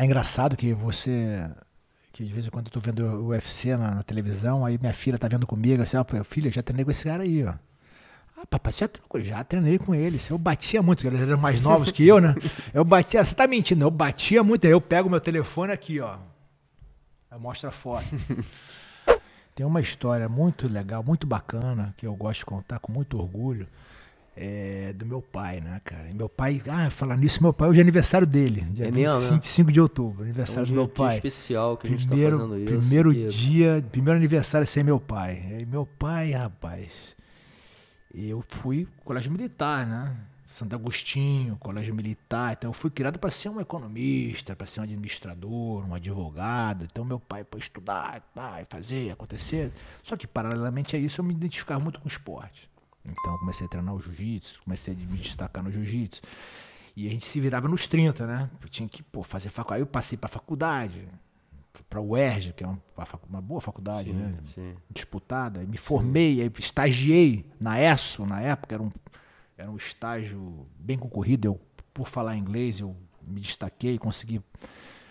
É engraçado que você. Que de vez em quando eu tô vendo o UFC na, na, televisão, aí minha filha tá vendo comigo, assim, ó, filho, filha, já treinei com esse cara aí, ó. Ah, papai, já, já treinei com eles. Assim, eu batia muito, eles eram mais novos que eu, né? Eu batia, você tá mentindo, eu batia muito. Aí eu pego meu telefone aqui, ó. Mostra foto. Tem uma história muito legal, muito bacana, que eu gosto de contar com muito orgulho é, do meu pai, né, cara? E meu pai, ah, falar nisso, meu pai, hoje é aniversário dele, dia é 25 né? de outubro, aniversário é um do meu pai. especial que primeiro, a gente tá fazendo isso. Primeiro né? dia, primeiro aniversário sem meu pai. E meu pai, rapaz, eu fui colégio militar, né? Santo Agostinho, colégio militar, então eu fui criado para ser um economista, para ser um administrador, um advogado. Então meu pai para estudar, tá, fazer, acontecer. Só que paralelamente a isso eu me identificava muito com esporte. Então comecei a treinar o jiu-jitsu, comecei a me destacar no jiu-jitsu. E a gente se virava nos 30, né? Eu tinha que pô, fazer faculdade. Aí eu passei para faculdade, para o UERJ, que é uma, uma boa faculdade, sim, né? Sim. Disputada. Me formei, aí estagiei na ESO na época, era um, era um estágio bem concorrido. Eu, por falar inglês, eu me destaquei, consegui.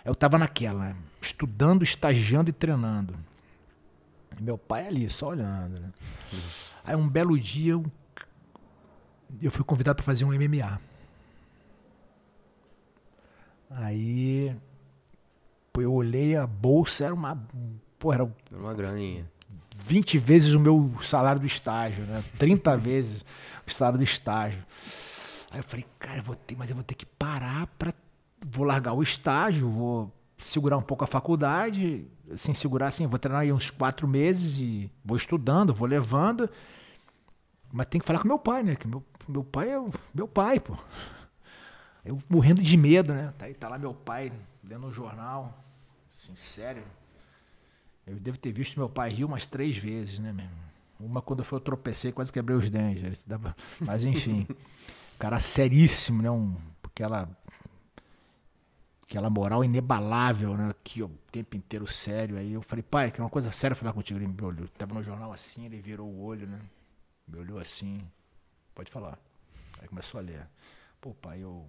Eu estava naquela, né? estudando, estagiando e treinando. Meu pai ali, só olhando. Né? Aí um belo dia eu, eu fui convidado para fazer um MMA. Aí eu olhei a bolsa, era uma. Pô, era, era uma graninha. 20 vezes o meu salário do estágio, né? 30 vezes o salário do estágio. Aí eu falei, cara, eu vou ter, mas eu vou ter que parar para vou largar o estágio, vou segurar um pouco a faculdade, sem assim, segurar assim, vou treinar aí uns quatro meses e vou estudando, vou levando. Mas tem que falar com meu pai, né? Que meu, meu pai é o, meu pai, pô. Eu morrendo de medo, né? Tá, aí, tá lá meu pai lendo o um jornal. Assim, sério. Eu devo ter visto meu pai rir umas três vezes, né, mesmo? Uma quando eu, eu tropecei, quase quebrei os dentes. Mas enfim. cara seríssimo, né? Um, aquela aquela moral inebalável, né? Que o tempo inteiro sério. Aí eu falei, pai, que é uma coisa séria falar contigo. Ele me olhou, tava no jornal assim, ele virou o olho, né? Me olhou assim, pode falar. Aí começou a ler. Pô, pai, eu.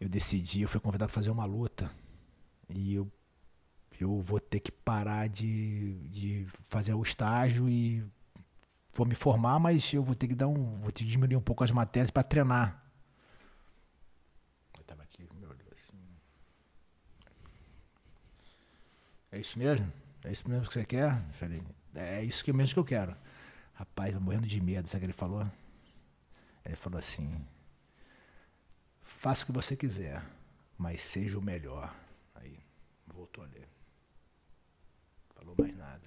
Eu decidi, eu fui convidado a fazer uma luta. E eu, eu vou ter que parar de, de fazer o estágio e vou me formar, mas eu vou ter que dar um. Vou ter que diminuir um pouco as matérias para treinar assim. É isso mesmo? É isso mesmo que você quer? falei, é isso que mesmo que eu quero. Rapaz, eu morrendo de medo, sabe o que ele falou? Ele falou assim: faça o que você quiser, mas seja o melhor. Aí, voltou a ler. Falou mais nada.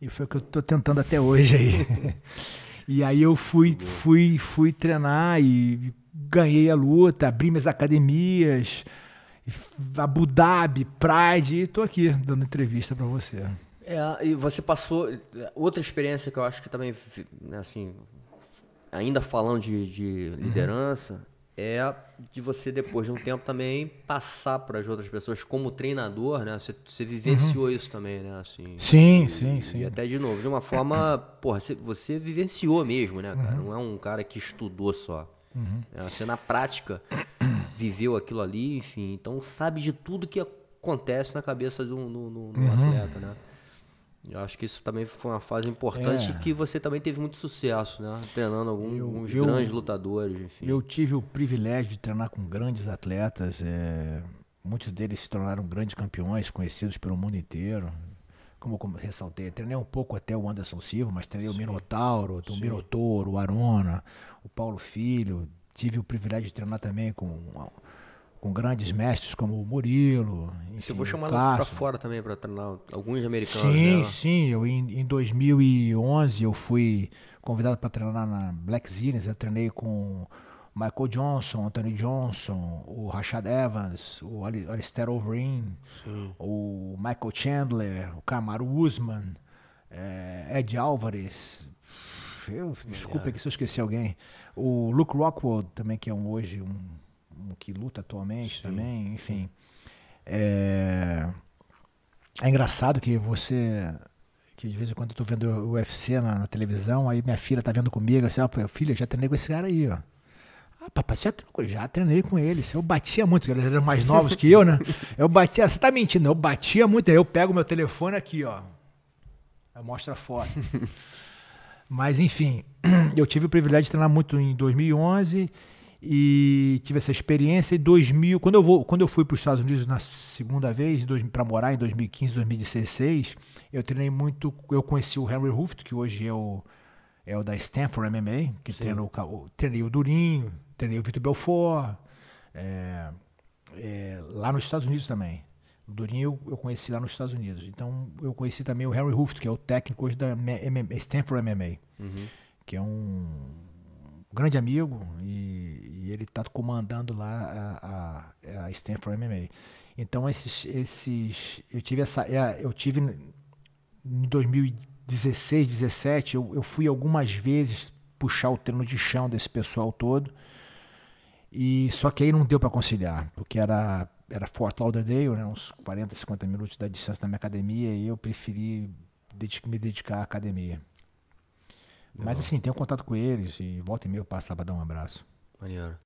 E foi o que eu estou tentando até hoje aí. E aí eu fui, tá fui, fui treinar e ganhei a luta, abri minhas academias, Abu Dhabi, Pride, e tô aqui dando entrevista para você. É, e você passou eh, outra experiência que eu acho que também, né, assim, ainda falando de, de uhum. liderança, é de você, depois de um tempo, também passar para as outras pessoas como treinador, né? Você, você vivenciou uhum. isso também, né? Assim, sim, e, sim, sim. E até de novo, de uma forma, porra, você, você vivenciou mesmo, né, cara? Uhum. Não é um cara que estudou só. Uhum. É, você na prática viveu aquilo ali, enfim, então sabe de tudo que acontece na cabeça de um, uhum. atleta, né? Eu acho que isso também foi uma fase importante é. que você também teve muito sucesso, né? Treinando alguns eu, grandes lutadores, enfim. Eu tive o privilégio de treinar com grandes atletas. É, muitos deles se tornaram grandes campeões, conhecidos pelo mundo inteiro. Como, como ressaltei, treinei um pouco até o Anderson Silva, mas treinei Sim. o Minotauro, o Minotouro, o Arona, o Paulo Filho. Tive o privilégio de treinar também com com grandes mestres como o Murilo. Enfim, eu vou chamar para fora também para treinar alguns americanos. Sim, sim. Eu, em, em, 2011 eu fui convidado para treinar na Black Zines. Eu treinei com Michael Johnson, Anthony Johnson, o Rashad Evans, o Alistair Overeem, o Michael Chandler, o Camaro Usman, é, Ed Álvares. Eu, desculpa aqui que se eu esqueci alguém. O Luke Rockwood também, que é um, hoje um que luta atualmente Sim. também, enfim. É... é engraçado que você que de vez em quando eu tô vendo o UFC na, na, televisão, aí minha filha tá vendo comigo, assim, ó, filha, já treinei com esse cara aí, ó. Ah, papai, já, já treinei com ele. Eu batia muito, eles eram mais novos que eu, né? Eu batia, você tá mentindo, eu batia muito. Aí eu pego meu telefone aqui, ó. Eu mostro a foto. Mas, enfim, eu tive o privilégio de treinar muito em 2011 e tive essa experiência em 2000, quando eu vou, quando eu fui para os Estados Unidos na segunda vez, para morar em 2015, 2016, eu treinei muito, eu conheci o Henry Hooft, que hoje é o é o da Stanford MMA, que treinou treinei o Durinho, treinei o Vitor Belfort, é, é, lá nos Estados Unidos também. O Durinho eu, conheci lá nos Estados Unidos. Então eu conheci também o Henry Hooft, que é o técnico hoje da Stanford MMA, uhum. que é um grande amigo e, e ele está comandando lá a, a, a Stanford MMA. Então esses, esses, eu tive essa, é, eu tive em 2016, 17, eu, eu fui algumas vezes puxar o treino de chão desse pessoal todo e só que aí não deu para conciliar porque era era Fort Lauderdale, né, uns 40, 50 minutos da distância da minha academia e eu preferi me dedicar à academia. Mas assim, tenho contato com eles e volta e meia eu passo lá pra dar um abraço. Maneiro.